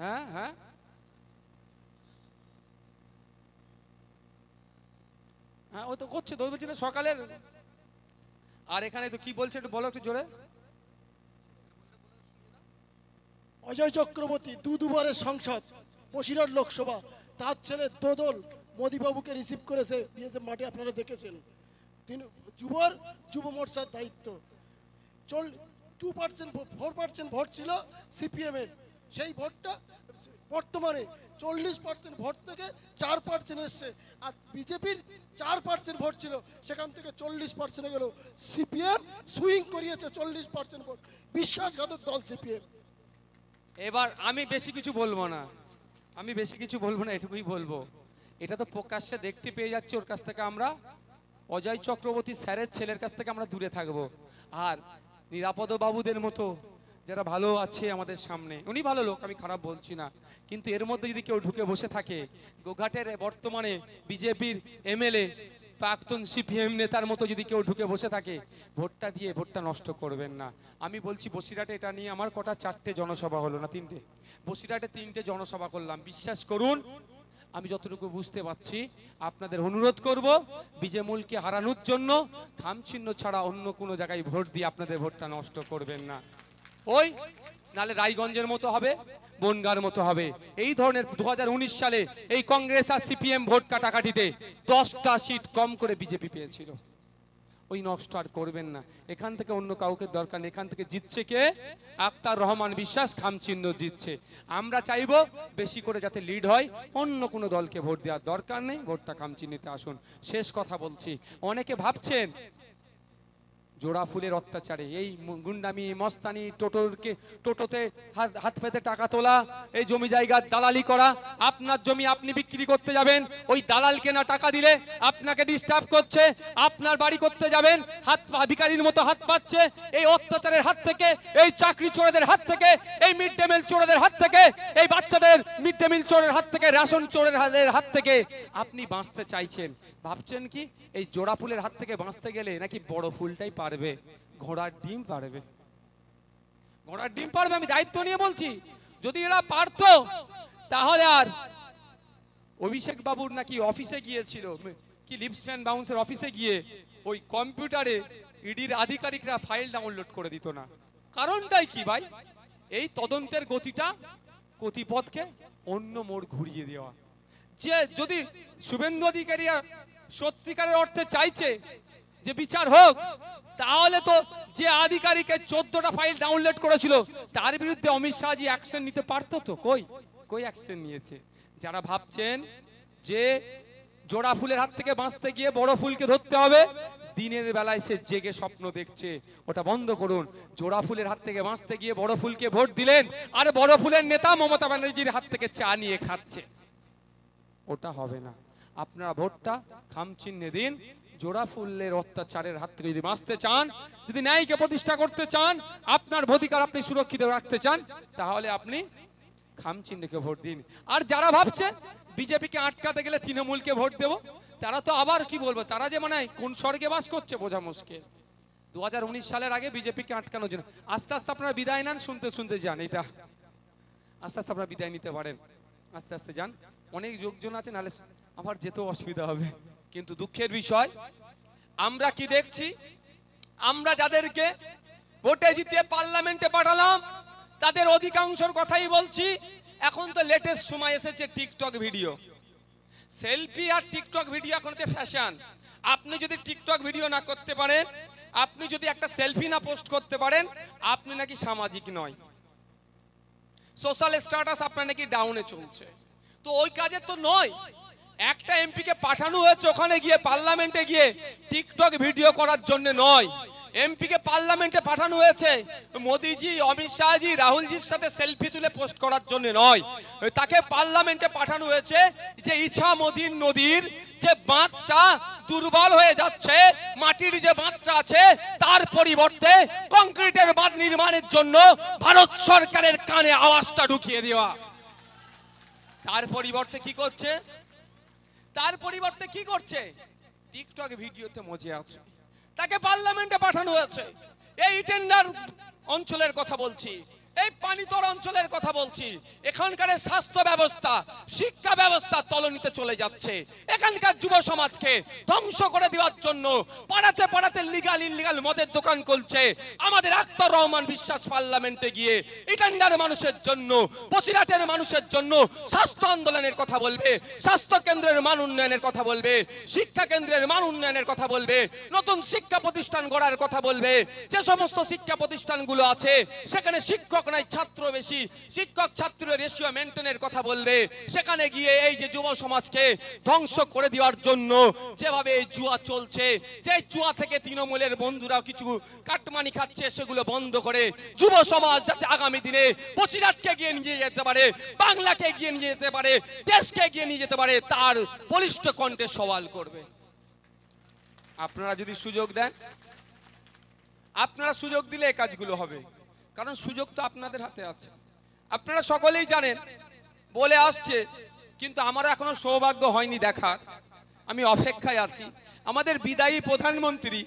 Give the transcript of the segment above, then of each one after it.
হ্যাঁ হ্যাঁ হ্যাঁ ও তো করছে দোষ বলছি না সকালের আর এখানে তো কি বলছে একটু বলো একটু জোরে অজয় চক্রবর্তী দু দুবারের সংসদ বসিরহাট লোকসভা তার ছেলে দোদল মোদীবাবুকে রিসিভ করেছে বিএসএফ মাঠে আপনারা দেখেছেন তিনি যুবর যুব মোর্চার দায়িত্ব চল two percent four percent vote ছিল সিপিএমের সেই ভোটটা বর্তমানে চল্লিশ পার্সেন্ট ভোট থেকে চার পার্সেন্ট এসছে আর বিজেপির চার পার্সেন্ট ভোট ছিল সেখান থেকে চল্লিশ পার্সেন্টে গেল সিপিএম সুইং করিয়েছে চল্লিশ পার্সেন্ট ভোট বিশ্বাসঘাতক দল সিপিএম এবার আমি বেশি কিছু বলবো না আমি বেশি কিছু বলবো না এটুকুই বলবো এটা তো প্রকাশ্যে দেখতে পেয়ে যাচ্ছি ওর কাছ থেকে আমরা অজয় চক্রবর্তী স্যারের ছেলের কাছ থেকে আমরা দূরে থাকব আর নিরাপদ বাবুদের মতো যারা ভালো আছে আমাদের সামনে উনি ভালো লোক আমি খারাপ বলছি না কিন্তু এর মধ্যে যদি কেউ ঢুকে বসে থাকে গোঘাটের বর্তমানে বিজেপির এমএলএ প্রাক্তন সিপিএম নেতার মতো যদি কেউ ঢুকে বসে থাকে ভোটটা দিয়ে ভোটটা নষ্ট করবেন না আমি বলছি বসিরহাটে এটা নিয়ে আমার কটা চারটে জনসভা হলো না তিনটে বসিরহাটে তিনটে জনসভা করলাম বিশ্বাস করুন আমি যতটুকু বুঝতে পারছি আপনাদের অনুরোধ করব বিজেমুলকে হারানোর জন্য খামচিহ্ন ছাড়া অন্য কোনো জায়গায় ভোট দিয়ে আপনাদের ভোটটা নষ্ট করবেন না ওই নালে রায়গঞ্জের মতো হবে বনগার মতো হবে এই ধরনের দু সালে এই কংগ্রেস আর সিপিএম ভোট কাটাকাটিতে দশটা সিট কম করে বিজেপি পেয়েছিল ওই নকশটা আর করবেন না এখান থেকে অন্য কাউকে দরকার নেই এখান থেকে জিতছে কে আক্তার রহমান বিশ্বাস খামচিহ্ন জিতছে আমরা চাইব বেশি করে যাতে লিড হয় অন্য কোনো দলকে ভোট দেওয়ার দরকার নেই ভোটটা খামচিহ্নিতে আসুন শেষ কথা বলছি অনেকে ভাবছেন জোড়া ফুলের অত্যাচারে এই গুন্ডামি মস্তানি টোটোরকে টোটোতে হাত পেতে টাকা তোলা এই জমি জায়গার দালালি করা আপনার জমি আপনি বিক্রি করতে যাবেন ওই দালাল কেনা টাকা দিলে আপনাকে ডিস্টার্ব করছে আপনার বাড়ি করতে যাবেন হাত ভিকারির মতো হাত পাচ্ছে এই অত্যাচারের হাত থেকে এই চাকরি চোরেদের হাত থেকে এই মিড ডে মিল চোরেদের হাত থেকে তেমিল চোরের হাত থেকে রেশন চোরের হাতের হাত থেকে আপনি বাঁচতে চাইছেন ভাবছেন কি এই জোড়া ফুলের হাত থেকে বাঁচতে গেলে নাকি বড় ফুলটাই পারবে ঘোড়ার ডিম পারবে ঘোড়ার ডিম পারবে আমি দায়িত্ব নিয়ে বলছি যদি এরা পারত তাহলে আর অভিষেক বাবুর নাকি অফিসে গিয়েছিল কি লিপসম্যান বাউন্সের অফিসে গিয়ে ওই কম্পিউটারে ইডির আধিকারিকরা ফাইল ডাউনলোড করে দিত না কারণটাই কি ভাই এই তদন্তের গতিটা কতিপথকে অন্য মোড় ঘুরিয়ে দেওয়া যে যদি শুভেন্দু অধিকারী সত্যিকারের অর্থে চাইছে যে বিচার হোক তাহলে তো যে আধিকারিকের চোদ্দটা ফাইল ডাউনলোড করেছিল তার বিরুদ্ধে অমিত শাহজি অ্যাকশন নিতে পারতো তো কই কই অ্যাকশন নিয়েছে যারা ভাবছেন যে জোড়া ফুলের হাত থেকে বাঁচতে গিয়ে বড় ফুলকে ধরতে হবে দিনের বেলায় সে জেগে স্বপ্ন দেখছে ওটা বন্ধ করুন জোড়া ফুলের হাত থেকে বাঁচতে গিয়ে বড় ফুলকে ভোট দিলেন আর বড় ফুলের নেতা মমতা ব্যানার্জির হাত থেকে চা নিয়ে খাচ্ছে ওটা হবে না আপনারা ভোটটা খামচিহ্নে দিন জোড়া ফুলের অত্যাচারের হাত থেকে যদি বাঁচতে চান যদি ন্যায়কে প্রতিষ্ঠা করতে চান আপনার অধিকার আপনি সুরক্ষিত রাখতে চান তাহলে আপনি খামচিহ্নকে ভোট দিন আর যারা ভাবছে বিজেপিকে আটকাতে গেলে তৃণমূলকে ভোট দেব তারা তো আবার কি বলবো তারা যে মানে কোন স্বর্গে বাস করছে বোঝা মুশকিল দু সালের আগে বিজেপিকে আটকানোর জন্য আস্তে আস্তে আপনারা বিদায় নেন শুনতে শুনতে যান এটা আস্তে আস্তে আপনারা বিদায় নিতে পারেন আস্তে আস্তে যান অনেক লোকজন আছে নাহলে আমার যেতেও অসুবিধা হবে কিন্তু দুঃখের বিষয় আমরা কি দেখছি আমরা যাদেরকে ভোটে জিতে পার্লামেন্টে পাঠালাম তাদের অধিকাংশর কথাই বলছি এখন তো লেটেস্ট সময় এসেছে টিকটক ভিডিও সেলফি আর টিকটক ভিডিও এখন হচ্ছে ফ্যাশন আপনি যদি টিকটক ভিডিও না করতে পারেন আপনি যদি একটা সেলফি না পোস্ট করতে পারেন আপনি নাকি সামাজিক নয় সোশ্যাল স্ট্যাটাস আপনার নাকি ডাউনে চলছে তো ওই কাজের তো নয় একটা এমপিকে পাঠানো হয়েছে ওখানে গিয়ে পার্লামেন্টে গিয়ে টিকটক ভিডিও করার জন্য নয় এমপিকে পার্লামেন্টে পাঠানো হয়েছে মোদিজি অমিত শাহজি রাহুলজির সাথে সেলফি তুলে পোস্ট করার জন্য নয় তাকে পার্লামেন্টে পাঠানো হয়েছে যে ইচ্ছা মোদীর নদীর যে বাঁধটা দুর্বল হয়ে যাচ্ছে মাটির যে বাঁধটা আছে তার পরিবর্তে কংক্রিটের বাঁধ নির্মাণের জন্য ভারত সরকারের কানে আওয়াজটা ঢুকিয়ে দেওয়া তার পরিবর্তে কি করছে তার পরিবর্তে কি করছে টিকটক ভিডিওতে মজে আছে তাকে পার্লামেন্টে পাঠানো হয়েছে এই টেন্ডার অঞ্চলের কথা বলছি এই পানিতর অঞ্চলের কথা বলছি এখানকার স্বাস্থ্য ব্যবস্থা শিক্ষা ব্যবস্থা তলনিতে চলে যাচ্ছে এখানকার যুব সমাজকে ধ্বংস করে দেওয়ার জন্য পাড়াতে পাড়াতে লিগাল ইলিগাল মদের দোকান খুলছে আমাদের আক্তর রহমান বিশ্বাস পার্লামেন্টে গিয়ে ইটান্ডার মানুষের জন্য বসিরাটের মানুষের জন্য স্বাস্থ্য আন্দোলনের কথা বলবে স্বাস্থ্য কেন্দ্রের মান উন্নয়নের কথা বলবে শিক্ষা কেন্দ্রের মান উন্নয়নের কথা বলবে নতুন শিক্ষা প্রতিষ্ঠান গড়ার কথা বলবে যে সমস্ত শিক্ষা প্রতিষ্ঠানগুলো আছে সেখানে শিক্ষক নাই ছাত্র বেশি শিক্ষক ছাত্র রেশিও মেনটেনের কথা বলবে সেখানে গিয়ে এই যে যুব সমাজকে ধ্বংস করে দেওয়ার জন্য যেভাবে এই জুয়া চলছে যে জুয়া থেকে তৃণমূলের বন্ধুরা কিছু কাটমানি খাচ্ছে সেগুলো বন্ধ করে যুব সমাজ যাতে আগামী দিনে পশিরাটকে গিয়ে নিয়ে যেতে পারে বাংলাকে গিয়ে নিয়ে যেতে পারে দেশকে গিয়ে নিয়ে যেতে পারে তার বলিষ্ঠ কণ্ঠে সওয়াল করবে আপনারা যদি সুযোগ দেন আপনারা সুযোগ দিলে কাজগুলো হবে কারণ সুযোগ তো আপনাদের হাতে আছে আপনারা সকলেই জানেন বলে আসছে কিন্তু আমার এখনো সৌভাগ্য হয়নি দেখার আমি অপেক্ষায় আছি আমাদের বিদায়ী প্রধানমন্ত্রী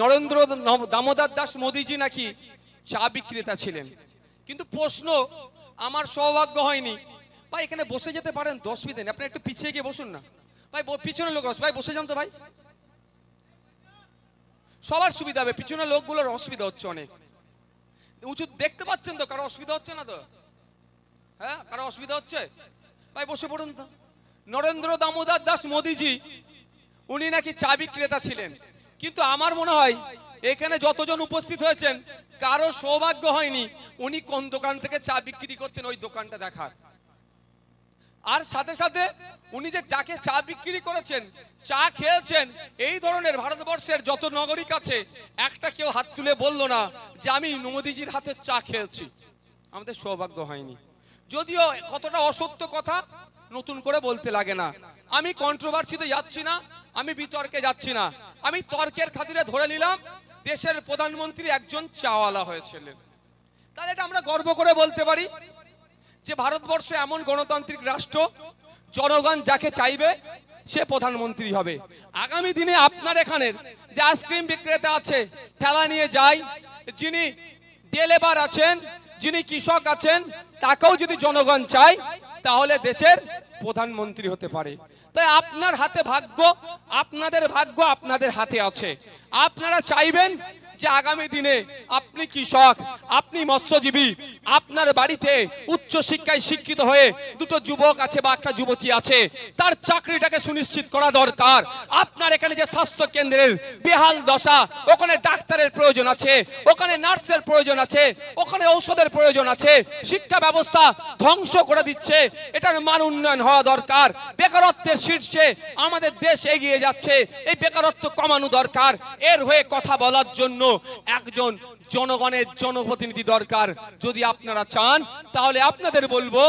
নরেন্দ্র দামোদর দাস মোদীজি নাকি চা বিক্রেতা ছিলেন কিন্তু প্রশ্ন আমার সৌভাগ্য হয়নি ভাই এখানে বসে যেতে পারেন দশ মিনিট আপনি একটু পিছিয়ে গিয়ে বসুন না ভাই পিছনের লোক ভাই বসে যান তো ভাই সবার সুবিধা হবে পিছনের লোকগুলোর অসুবিধা হচ্ছে অনেক উঁচু দেখতে পাচ্ছেন তো কারো অসুবিধা হচ্ছে না তো হ্যাঁ কারো অসুবিধা হচ্ছে ভাই বসে পড়ুন তো নরেন্দ্র দামোদর দাস মোদিজি উনি নাকি চা বিক্রেতা ছিলেন কিন্তু আমার মনে হয় এখানে যতজন উপস্থিত হয়েছেন কারো সৌভাগ্য হয়নি উনি কোন দোকান থেকে চা বিক্রি করতেন ওই দোকানটা দেখার আর সাথে সাথে উনি যে যাকে চা বিক্রি করেছেন চা খেয়েছেন এই ধরনের ভারতবর্ষের যত নগরিক আছে একটা কেউ হাত তুলে বলল না যে আমি নমদিজির হাতে চা খেয়েছি আমাদের সৌভাগ্য হয়নি যদিও কতটা অসত্য কথা নতুন করে বলতে লাগে না আমি কন্ট্রোভার্সিতে যাচ্ছি না আমি বিতর্কে যাচ্ছি না আমি তর্কের খাতিরে ধরে নিলাম দেশের প্রধানমন্ত্রী একজন চাওয়ালা হয়েছিলেন তাহলে এটা আমরা গর্ব করে বলতে পারি যে ভারতবর্ষ এমন গণতান্ত্রিক রাষ্ট্র জনগণ যাকে চাইবে সে প্রধানমন্ত্রী হবে আগামী দিনে আপনার এখানের যে আইসক্রিম বিক্রেতা আছে ঠেলা নিয়ে যায় যিনি ডেলেবার আছেন যিনি কৃষক আছেন তাকেও যদি জনগণ চাই তাহলে দেশের প্রধানমন্ত্রী হতে পারে তাই আপনার হাতে ভাগ্য আপনাদের ভাগ্য আপনাদের হাতে আছে আপনারা চাইবেন যে আগামী দিনে আপনি কৃষক আপনি মৎস্যজীবী আপনার বাড়িতে উচ্চ শিক্ষায় শিক্ষিত হয়ে দুটো যুবক আছে বা একটা যুবতী আছে তার চাকরিটাকে সুনিশ্চিত করা দরকার আপনার এখানে যে স্বাস্থ্য কেন্দ্রের বেহাল দশা ওখানে ডাক্তারের প্রয়োজন আছে ওখানে নার্সের প্রয়োজন আছে ওখানে ঔষধের প্রয়োজন আছে শিক্ষা ব্যবস্থা ধ্বংস করে দিচ্ছে এটার মান উন্নয়ন হওয়া দরকার বেকারত্বের শীর্ষে আমাদের দেশ এগিয়ে যাচ্ছে এই বেকারত্ব কমানো দরকার এর হয়ে কথা বলার জন্য একজন জনগণের জনপ্রতিনিধি দরকার যদি আপনারা চান তাহলে আপনাদের বলবো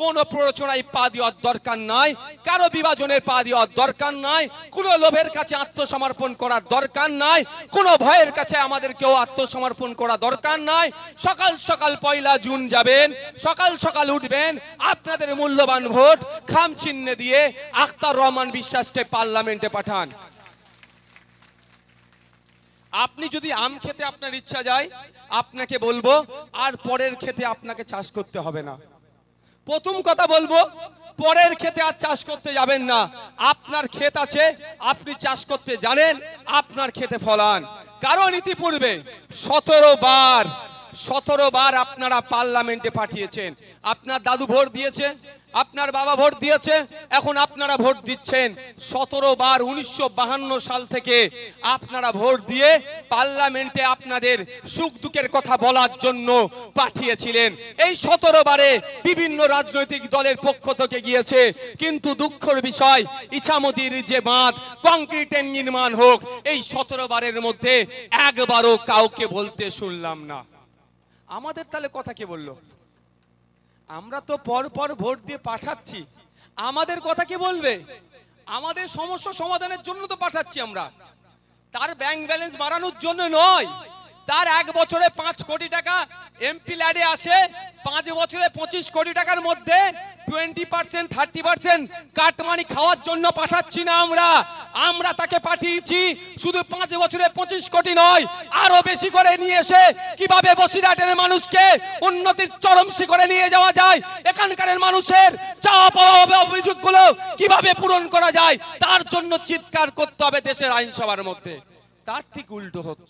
কোন প্ররোচনায় পা দেওয়ার দরকার নাই কারো বিভাজনের পা দেওয়ার দরকার নাই কোন লোভের কাছে আত্মসমর্পণ করার দরকার নাই কোনো ভয়ের কাছে আমাদের কেউ আত্মসমর্পণ করা দরকার নাই সকাল সকাল পয়লা জুন যাবেন সকাল সকাল উঠবেন আপনাদের মূল্যবান ভোট খাম চিহ্নে দিয়ে আখতার রহমান বিশ্বাসকে পার্লামেন্টে পাঠান আপনি যদি আম খেতে আপনার ইচ্ছা যায় আপনাকে বলবো আর পরের খেতে আপনাকে চাষ করতে হবে না প্রথম কথা বলবো পরের খেতে আর চাষ করতে যাবেন না আপনার ক্ষেত আছে আপনি চাষ করতে জানেন আপনার খেতে ফলান কারণ ইতিপূর্বে সতেরো বার সতেরো বার আপনারা পার্লামেন্টে পাঠিয়েছেন আপনার দাদু ভোট দিয়েছে আপনার বাবা ভোট দিয়েছে এখন আপনারা ভোট দিচ্ছেন সতেরো বার উনিশশো সাল থেকে আপনারা ভোট দিয়ে পার্লামেন্টে আপনাদের সুখ দুঃখের কথা বলার জন্য পাঠিয়েছিলেন এই সতেরো বারে বিভিন্ন রাজনৈতিক দলের পক্ষ থেকে গিয়েছে কিন্তু দুঃখের বিষয় ইছামতির যে বাঁধ কংক্রিটের নির্মাণ হোক এই সতেরো বারের মধ্যে একবারও কাউকে বলতে শুনলাম না আমাদের তাহলে কথা কে বললো আমরা তো পর পর ভোট দিয়ে পাঠাচ্ছি আমাদের কথা কি বলবে আমাদের সমস্যা সমাধানের জন্য তো পাঠাচ্ছি আমরা তার ব্যাংক ব্যালেন্স বাড়ানোর জন্য নয় তার এক বছরে পাঁচ কোটি টাকা এমপি ল্যাডে আসে পাঁচ বছরে পঁচিশ কোটি টাকার মধ্যে twenty percent thirty percent cut money খাওয়ার জন্য পাঠাচ্ছি না আমরা আমরা তাকে পাঠিয়েছি শুধু পাঁচ বছরে পঁচিশ কোটি নয় আরো বেশি করে নিয়ে এসে কিভাবে বসিরহাটের মানুষকে উন্নতির চরম শিখরে নিয়ে যাওয়া যায় এখানকার মানুষের চাওয়া পাওয়া গুলো কিভাবে পূরণ করা যায় তার জন্য চিৎকার করতে হবে দেশের আইনসভার মধ্যে তার ঠিক উল্টো হচ্ছে